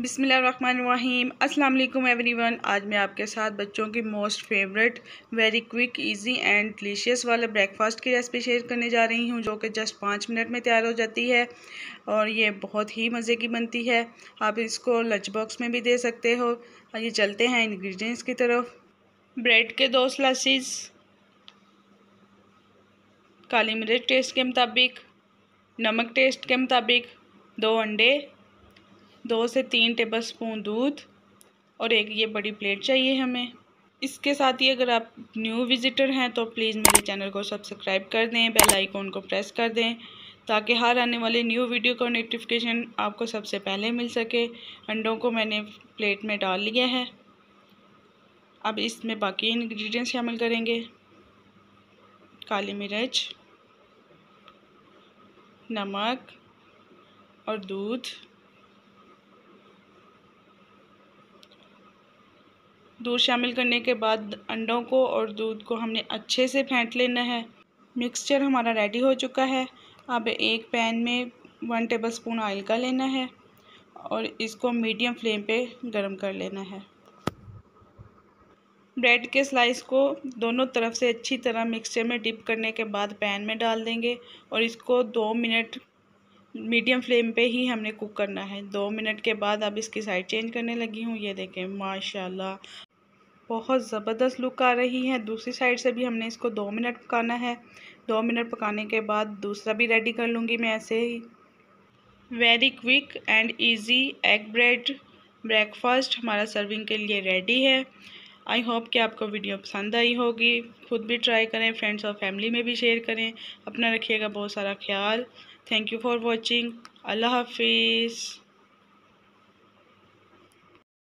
बिसमीम् अल्लाम एवरीवन आज मैं आपके साथ बच्चों की most favourite very quick easy and delicious वाला ब्रेकफास्ट की रेसिपी शेयर करने जा रही हूँ जो कि जस्ट पाँच मिनट में तैयार हो जाती है और ये बहुत ही मज़े की बनती है आप इसको लंच बॉक्स में भी दे सकते हो और ये चलते हैं इन्ग्रीडियंट्स की तरफ ब्रेड के दो स्लासीज काली मिर्च टेस्ट के मुताबिक नमक टेस्ट के मुताबिक दो अंडे दो से तीन टेबल स्पून दूध और एक ये बड़ी प्लेट चाहिए हमें इसके साथ ही अगर आप न्यू विज़िटर हैं तो प्लीज़ मेरे चैनल को सब्सक्राइब कर दें बेल आइकॉन को प्रेस कर दें ताकि हर आने वाले न्यू वीडियो का नोटिफिकेशन आपको सबसे पहले मिल सके अंडों को मैंने प्लेट में डाल लिया है अब इसमें बाकी इंग्रेडिएंट्स शामिल करेंगे काली मिर्च नमक और दूध दूध शामिल करने के बाद अंडों को और दूध को हमने अच्छे से फेंट लेना है मिक्सचर हमारा रेडी हो चुका है अब एक पैन में वन टेबल स्पून ऑयल का लेना है और इसको मीडियम फ्लेम पे गर्म कर लेना है ब्रेड के स्लाइस को दोनों तरफ से अच्छी तरह मिक्सचर में डिप करने के बाद पैन में डाल देंगे और इसको दो मिनट मीडियम फ्लेम पे ही हमने कुक करना है दो मिनट के बाद अब इसकी साइड चेंज करने लगी हूँ ये देखें माशाल्लाह बहुत ज़बरदस्त लुक आ रही है दूसरी साइड से भी हमने इसको दो मिनट पकाना है दो मिनट पकाने के बाद दूसरा भी रेडी कर लूँगी मैं ऐसे ही very quick and easy egg bread breakfast हमारा सर्विंग के लिए रेडी है आई होप कि आपको वीडियो पसंद आई होगी खुद भी ट्राई करें फ्रेंड्स और फैमिली में भी शेयर करें अपना रखिएगा बहुत सारा ख्याल थैंक यू फॉर वॉचिंग अल्लाह हाफिज़